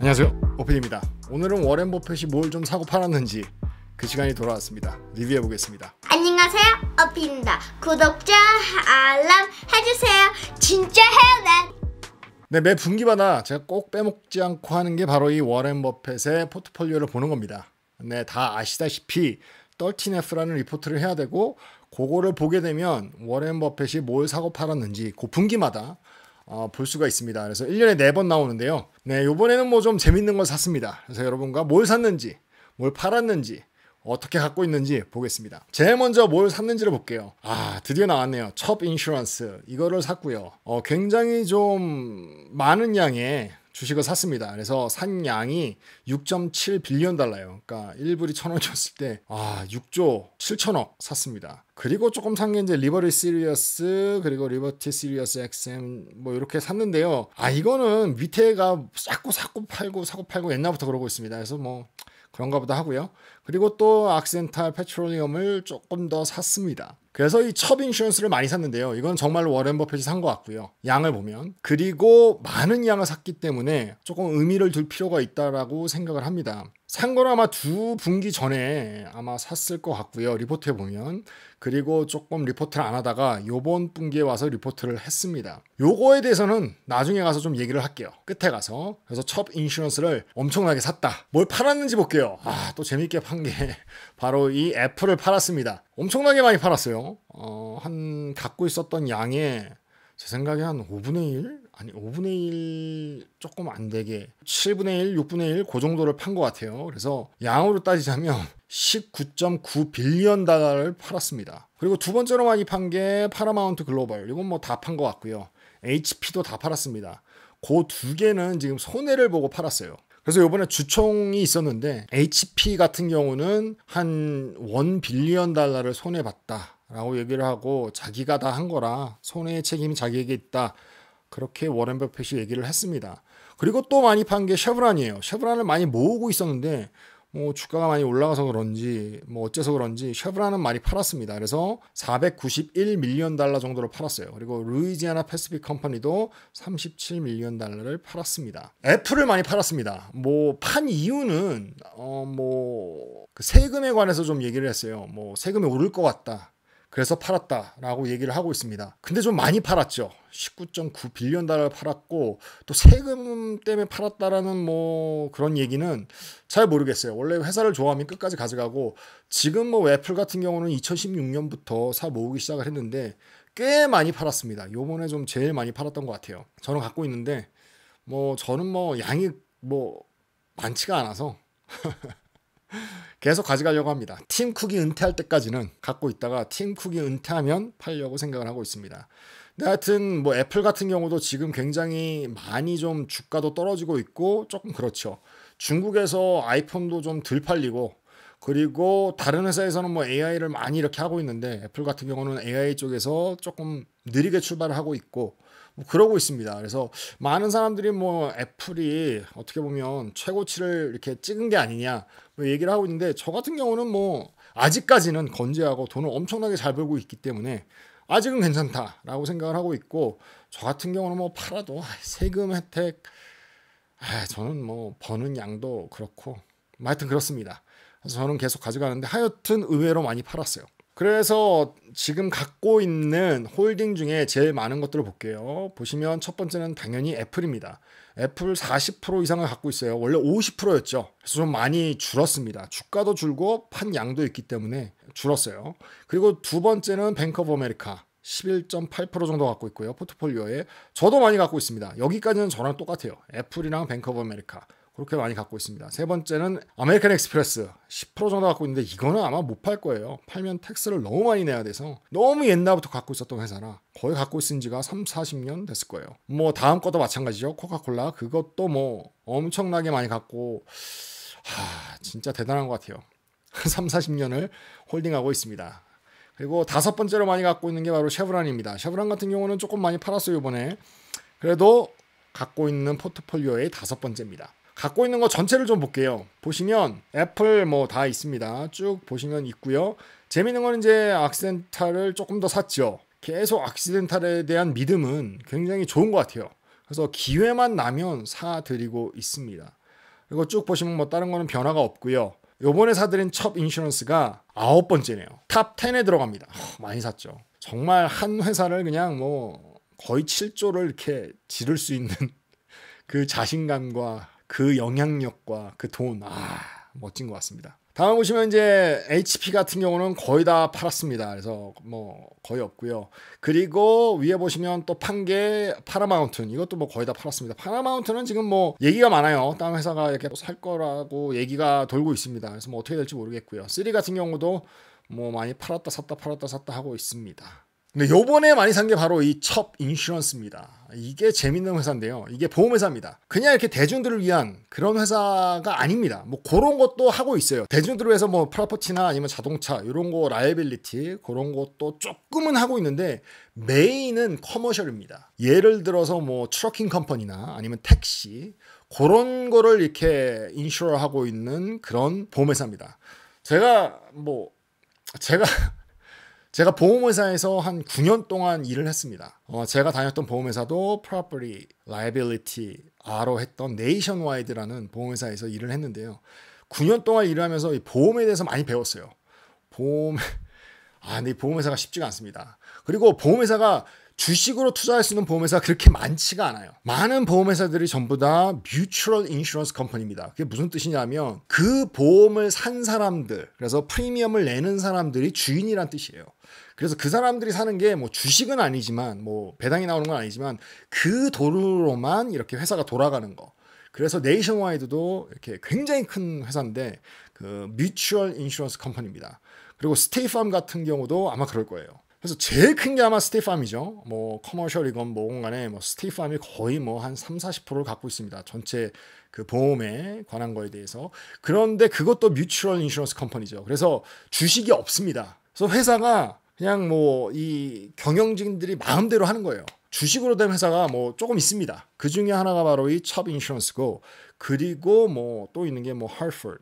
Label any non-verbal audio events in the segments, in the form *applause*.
안녕하세요 오피입니다 오늘은 워렌 버핏이 뭘 좀 사고 팔았는지 그 시간이 돌아왔습니다 리뷰해 보겠습니다 안녕하세요 오필입니다 구독자 알람 해주세요 진짜 해요 네, 매 분기마다 제가 꼭 빼먹지 않고 하는 게 바로 이 워렌 버핏의 포트폴리오를 보는 겁니다 네, 다 아시다시피 떨티네프라는 리포트를 해야 되고 그거를 보게 되면 워렌 버핏이 뭘 사고 팔았는지 그 분기마다 어, 볼 수가 있습니다. 그래서 1년에 4번 나오는데요. 네, 요번에는 뭐 좀 재밌는 걸 샀습니다. 그래서 여러분과 뭘 샀는지, 뭘 팔았는지, 어떻게 갖고 있는지 보겠습니다. 제일 먼저 뭘 샀는지를 볼게요. 아, 드디어 나왔네요. 첩 인슈런스. 이거를 샀고요. 어, 굉장히 좀 많은 양의 주식을 샀습니다. 그래서 산 양이 6.7 빌리언 달러예요. 그러니까 1불이 1,000원 줬을 때 아, 6조 7천억 샀습니다. 그리고 조금 산게 이제 리버리 시리어스 그리고 리버티 시리어스 XM 뭐 이렇게 샀는데요. 아 이거는 밑에가 자꾸 샀고 팔고 사고 팔고 옛날부터 그러고 있습니다. 그래서 뭐 그런가 보다 하고요. 그리고 또 악센탈 페트로리엄을 조금 더 샀습니다. 그래서 이첩 인슈런스를 많이 샀는데요. 이건 정말 워렌 버핏이 산 것 같고요. 양을 보면. 그리고 많은 양을 샀기 때문에 조금 의미를 둘 필요가 있다라고 생각을 합니다. 산거 아마 두 분기 전에 아마 샀을 것 같고요. 리포트에 보면. 그리고 조금 리포트를 안 하다가 요번 분기에 와서 리포트를 했습니다. 요거에 대해서는 나중에 가서 좀 얘기를 할게요. 끝에 가서. 그래서 첩 인슈런스를 엄청나게 샀다. 뭘 팔았는지 볼게요. 아, 또 재밌게 판게 *laughs* 바로 이 애플을 팔았습니다. 엄청나게 많이 팔았어요. 어, 한 갖고 있었던 양의 제 생각에 한 5분의 1? 아니 5분의 1 조금 안 되게 7분의 1, 6분의 1그 정도를 판 것 같아요. 그래서 양으로 따지자면 19.9 빌리언 달러를 팔았습니다. 그리고 두 번째로 많이 판 게 파라마운트 글로벌. 이건 뭐 다 판 것 같고요. HP도 다 팔았습니다. 그 두 개는 지금 손해를 보고 팔았어요. 그래서 이번에 주총이 있었는데 HP 같은 경우는 한1 빌리언 달러를 손해 봤다. 라고 얘기를 하고 자기가 다 한 거라 손해의 책임이 자기에게 있다. 그렇게 워렌 버핏이 얘기를 했습니다. 그리고 또 많이 판 게 쉐브란이에요. 쉐브란을 많이 모으고 있었는데 뭐 주가가 많이 올라가서 그런지 뭐 어째서 그런지 쉐브란은 많이 팔았습니다. 그래서 491밀리언 달러 정도로 팔았어요. 그리고 루이지아나 패스픽 컴퍼니도 37밀리언 달러를 팔았습니다. 애플을 많이 팔았습니다. 뭐 판 이유는 어뭐 그 세금에 관해서 좀 얘기를 했어요. 뭐 세금이 오를 것 같다. 그래서 팔았다라고 얘기를 하고 있습니다. 근데 좀 많이 팔았죠. 19.9 빌리언 달러 팔았고 또 세금 때문에 팔았다라는 뭐 그런 얘기는 잘 모르겠어요. 원래 회사를 좋아하면 끝까지 가져가고 지금 뭐 애플 같은 경우는 2016년부터 사 모으기 시작을 했는데 꽤 많이 팔았습니다. 요번에 좀 제일 많이 팔았던 것 같아요. 저는 갖고 있는데 뭐 저는 뭐 양이 뭐 많지가 않아서 *laughs* 계속 가져가려고 합니다. 팀 쿡이 은퇴할 때까지는 갖고 있다가 팀 쿡이 은퇴하면 팔려고 생각을 하고 있습니다. 근데 하여튼 뭐 애플 같은 경우도 지금 굉장히 많이 좀 주가도 떨어지고 있고 조금 그렇죠. 중국에서 아이폰도 좀 덜 팔리고 그리고 다른 회사에서는 뭐 AI를 많이 이렇게 하고 있는데 애플 같은 경우는 AI 쪽에서 조금 느리게 출발을 하고 있고 뭐 그러고 있습니다. 그래서 많은 사람들이 뭐 애플이 어떻게 보면 최고치를 이렇게 찍은 게 아니냐 뭐 얘기를 하고 있는데 저 같은 경우는 뭐 아직까지는 건재하고 돈을 엄청나게 잘 벌고 있기 때문에 아직은 괜찮다라고 생각을 하고 있고 저 같은 경우는 뭐 팔아도 아, 세금 혜택 아, 저는 뭐 버는 양도 그렇고 뭐 하여튼 그렇습니다. 그래서 저는 계속 가져가는데 하여튼 의외로 많이 팔았어요. 그래서 지금 갖고 있는 홀딩 중에 제일 많은 것들을 볼게요. 보시면 첫 번째는 당연히 애플입니다. 애플 40% 이상을 갖고 있어요. 원래 50%였죠. 그래서 좀 많이 줄었습니다. 주가도 줄고 판 양도 있기 때문에 줄었어요. 그리고 두 번째는 뱅크 오브 메리카 11.8% 정도 갖고 있고요. 포트폴리오에 저도 많이 갖고 있습니다. 여기까지는 저랑 똑같아요. 애플이랑 뱅크 오브 메리카 그렇게 많이 갖고 있습니다. 세 번째는 아메리칸 엑스프레스 10% 정도 갖고 있는데 이거는 아마 못 팔 거예요. 팔면 택스를 너무 많이 내야 돼서 너무 옛날부터 갖고 있었던 회사라 거의 갖고 있은 지가 3, 40년 됐을 거예요. 뭐 다음 것도 마찬가지죠. 코카콜라 그것도 뭐 엄청나게 많이 갖고 하, 진짜 대단한 것 같아요. 3, *laughs* 40년을 홀딩하고 있습니다. 그리고 다섯 번째로 많이 갖고 있는 게 바로 쉐브란입니다. 쉐브란 같은 경우는 조금 많이 팔았어요, 이번에. 그래도 갖고 있는 포트폴리오의 다섯 번째입니다. 갖고 있는 거 전체를 좀 볼게요. 보시면 애플 뭐 다 있습니다. 쭉 보시면 있고요. 재밌는 건 이제 악센탈을 조금 더 샀죠. 계속 악센덴탈에 대한 믿음은 굉장히 좋은 것 같아요. 그래서 기회만 나면 사드리고 있습니다. 그리고 쭉 보시면 뭐 다른 거는 변화가 없고요. 요번에 사드린 첩 인슈런스가 아홉 번째네요. 탑 10에 들어갑니다. 허, 많이 샀죠. 정말 한 회사를 그냥 뭐 거의 7조를 이렇게 지를 수 있는 *laughs* 그 자신감과 그 영향력과 그 돈, 아, 멋진 것 같습니다. 다음 보시면 이제 HP 같은 경우는 거의 다 팔았습니다. 그래서 뭐 거의 없고요. 그리고 위에 보시면 또 판게 파라마운튼 이것도 뭐 거의 다 팔았습니다. 파라마운트는 지금 뭐 얘기가 많아요. 다른 회사가 이렇게 살 거라고 얘기가 돌고 있습니다. 그래서 뭐 어떻게 될지 모르겠고요. 3 같은 경우도 뭐 많이 팔았다 샀다 팔았다 샀다 하고 있습니다. 근데 요번에 많이 산 게 바로 이 첩 인슈런스입니다. 이게 재밌는 회사인데요. 이게 보험회사입니다. 그냥 이렇게 대중들을 위한 그런 회사가 아닙니다. 뭐 그런 것도 하고 있어요. 대중들을 위해서 뭐 프라퍼티나 아니면 자동차 이런 거 라이빌리티 그런 것도 조금은 하고 있는데 메인은 커머셜입니다. 예를 들어서 뭐 트럭킹 컴퍼니나 아니면 택시 그런 거를 이렇게 인슈어하고 있는 그런 보험회사입니다. 제가 뭐 제가 제가 보험회사에서 한 9년 동안 일을 했습니다. 어, 제가 다녔던 보험회사도 property, liability, 아로 했던 네이션와이드라는 보험회사에서 일을 했는데요. 9년 동안 일하면서 을이 보험에 대해서 많이 배웠어요. 보험, *laughs* 아, 근데 보험회사가 쉽지가 않습니다. 그리고 보험회사가 주식으로 투자할 수 있는 보험회사가 그렇게 많지가 않아요. 많은 보험회사들이 전부 다 뮤추럴 인슈런스 컴퍼니입니다. 그게 무슨 뜻이냐면 그 보험을 산 사람들, 그래서 프리미엄을 내는 사람들이 주인이란 뜻이에요. 그래서 그 사람들이 사는 게 뭐 주식은 아니지만 뭐 배당이 나오는 건 아니지만 그 돈으로만 이렇게 회사가 돌아가는 거. 그래서 네이션와이드도 이렇게 굉장히 큰 회사인데 그 뮤추얼 인슈런스 컴퍼니입니다. 그리고 스테이팜 같은 경우도 아마 그럴 거예요. 그래서 제일 큰 게 아마 스티이팜이죠뭐 커머셜이건 뭐건 간에 뭐스티이팜이 거의 뭐 한 3, 40%를 갖고 있습니다. 전체 그 보험에 관한 거에 대해서. 그런데 그것도 뮤추럴 인슈런스 컴퍼니죠. 그래서 주식이 없습니다. 그래서 회사가 그냥 뭐 이 경영진들이 마음대로 하는 거예요. 주식으로 된 회사가 뭐 조금 있습니다. 그 중에 하나가 바로 이 첩 인슈런스고 그리고 뭐 또 있는 게 뭐 하퍼드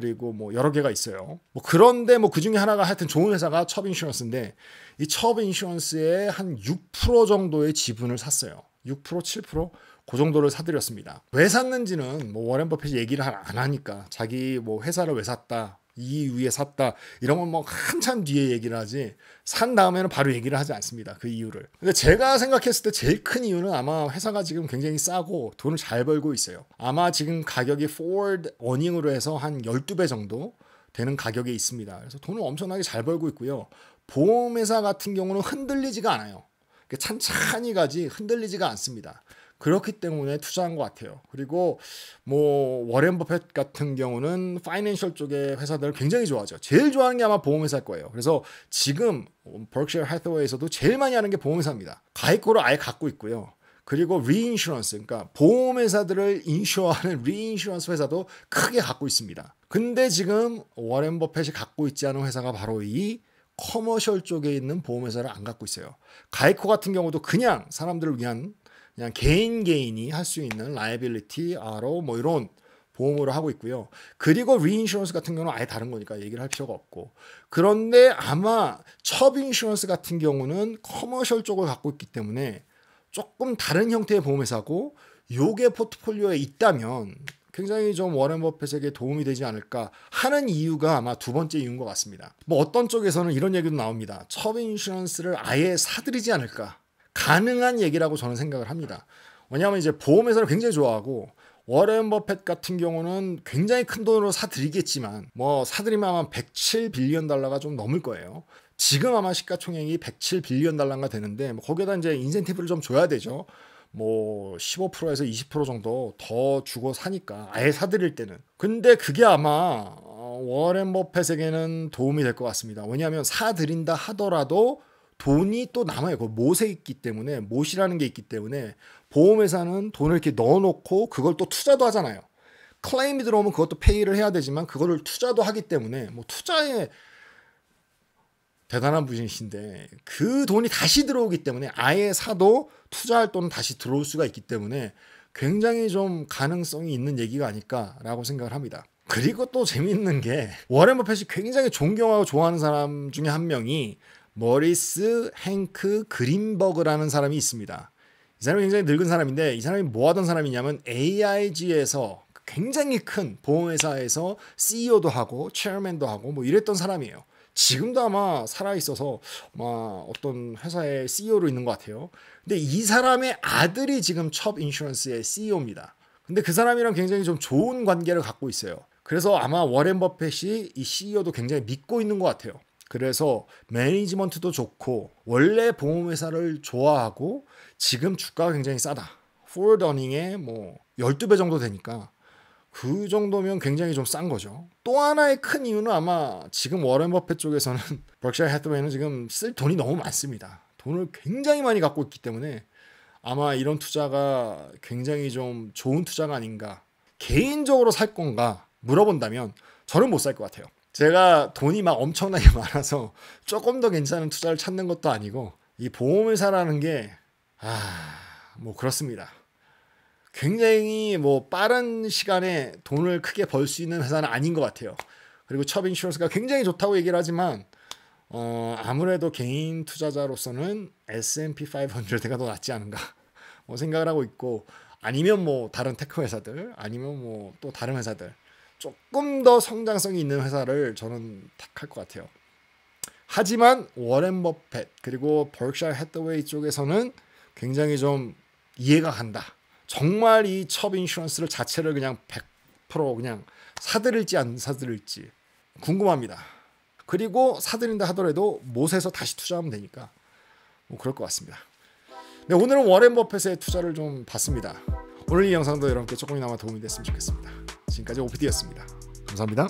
그리고 뭐 여러 개가 있어요. 뭐 그런데 뭐그 중에 하나가 하여튼 좋은 회사가 첩인슈런스인데 이첩인슈런스에한 6% 정도의 지분을 샀어요. 6% 7%? 그 정도를 사드렸습니다. 왜 샀는지는 뭐 워렌 버핏이 얘기를 안 하니까 자기 뭐 회사를 왜 샀다 이 위에 샀다 이런 건 뭐 한참 뒤에 얘기를 하지 산 다음에는 바로 얘기를 하지 않습니다 그 이유를 근데 제가 생각했을 때 제일 큰 이유는 아마 회사가 지금 굉장히 싸고 돈을 잘 벌고 있어요 아마 지금 가격이 포 o 드 어닝으로 해서 한 12배 정도 되는 가격에 있습니다 그래서 돈을 엄청나게 잘 벌고 있고요 보험회사 같은 경우는 흔들리지가 않아요 그러니까 찬찬히 가지 흔들리지가 않습니다 그렇기 때문에 투자한 것 같아요. 그리고 뭐 워렌 버핏 같은 경우는 파이낸셜 쪽의 회사들을 굉장히 좋아하죠. 제일 좋아하는 게 아마 보험회사일 거예요. 그래서 지금 버크셔 하스웨이에서도 제일 많이 하는 게 보험회사입니다. 가입고를 아예 갖고 있고요. 그리고 리인슈런스 그러니까 보험회사들을 인슈어하는 리인슈런스 회사도 크게 갖고 있습니다. 근데 지금 워렌 버핏이 갖고 있지 않은 회사가 바로 이 커머셜 쪽에 있는 보험회사를 안 갖고 있어요. 가이코 같은 경우도 그냥 사람들을 위한 그냥 개인 개인이 할 수 있는 라이빌리티, 아로 뭐 이런 보험으로 하고 있고요. 그리고 리인슈런스 같은 경우는 아예 다른 거니까 얘기를 할 필요가 없고. 그런데 아마 첩 인슈런스 같은 경우는 커머셜 쪽을 갖고 있기 때문에 조금 다른 형태의 보험회사고 요게 포트폴리오에 있다면 굉장히 좀 워렌 버핏에게 도움이 되지 않을까 하는 이유가 아마 두 번째 이유인 것 같습니다. 뭐 어떤 쪽에서는 이런 얘기도 나옵니다. 첩 인슈런스를 아예 사들이지 않을까. 가능한 얘기라고 저는 생각을 합니다. 왜냐하면 이제 보험 회사를 굉장히 좋아하고 워렌 버펫 같은 경우는 굉장히 큰 돈으로 사드리겠지만 뭐 사드리면 아마 107 빌리언 달러가 좀 넘을 거예요. 지금 아마 시가총액이 107 빌리언 달러가 되는데 뭐 거기에다 이제 인센티브를 좀 줘야 되죠. 뭐 15%에서 20% 정도 더 주고 사니까 아예 사드릴 때는. 근데 그게 아마 어, 워렌 버펫에게는 도움이 될 것 같습니다. 왜냐하면 사드린다 하더라도 돈이 또 남아요. 그 못에 있기 때문에 못이라는 게 있기 때문에 보험회사는 돈을 이렇게 넣어놓고 그걸 또 투자도 하잖아요. 클레임이 들어오면 그것도 페이를 해야 되지만 그거를 투자도 하기 때문에 뭐 투자에 대단한 분이신데 그 돈이 다시 들어오기 때문에 아예 사도 투자할 돈은 다시 들어올 수가 있기 때문에 굉장히 좀 가능성이 있는 얘기가 아닐까라고 생각을 합니다. 그리고 또 재밌는 게 워렌 버핏이 굉장히 존경하고 좋아하는 사람 중에 한 명이 머리스 행크 그린버그라는 사람이 있습니다. 이 사람이 굉장히 늙은 사람인데 이 사람이 뭐 하던 사람이냐면 AIG에서 굉장히 큰 보험회사에서 CEO도 하고 체어맨도 하고 뭐 이랬던 사람이에요. 지금도 아마 살아있어서 어떤 회사의 CEO로 있는 것 같아요. 근데 이 사람의 아들이 지금 첩 인슈런스의 CEO입니다. 근데 그 사람이랑 굉장히 좀 좋은 관계를 갖고 있어요. 그래서 아마 워렌 버핏이이 CEO도 굉장히 믿고 있는 것 같아요. 그래서 매니지먼트도 좋고 원래 보험회사를 좋아하고 지금 주가가 굉장히 싸다. 포월더닝에 뭐 12배 정도 되니까 그 정도면 굉장히 좀 싼 거죠. 또 하나의 큰 이유는 아마 지금 워렌 버핏 쪽에서는 버크셔 *laughs* 해드웨이는 지금 쓸 돈이 너무 많습니다. 돈을 굉장히 많이 갖고 있기 때문에 아마 이런 투자가 굉장히 좀 좋은 투자가 아닌가 개인적으로 살 건가 물어본다면 저는 못 살 것 같아요. 제가 돈이 막 엄청나게 *laughs* 많아서 조금 더 괜찮은 투자를 찾는 것도 아니고 이 보험을 사라는 게 아 뭐 그렇습니다. 굉장히 뭐 빠른 시간에 돈을 크게 벌 수 있는 회사는 아닌 것 같아요. 그리고 첩 인슈런스가 굉장히 좋다고 얘기를 하지만 어 아무래도 개인 투자자로서는 S&P 500가 더 낫지 않은가 뭐 생각을 하고 있고 아니면 뭐 다른 테크 회사들 아니면 뭐 또 다른 회사들 조금 더 성장성이 있는 회사를 저는 택할것 같아요. 하지만 워렌 버펫 그리고 벌샤 크 해더웨이 쪽에서는 굉장히 좀 이해가 간다. 정말 이 첩 인슈런스를 자체를 그냥 100% 그냥 사들일지 안 사들일지 궁금합니다. 그리고 사들인다 하더라도 못에서 다시 투자하면 되니까 뭐 그럴 것 같습니다. 네, 오늘은 워렌 버펫의 투자를 좀 봤습니다. 오늘 이 영상도 여러분께 조금이나마 도움이 됐으면 좋겠습니다. 지금까지 OPD였습니다. 감사합니다.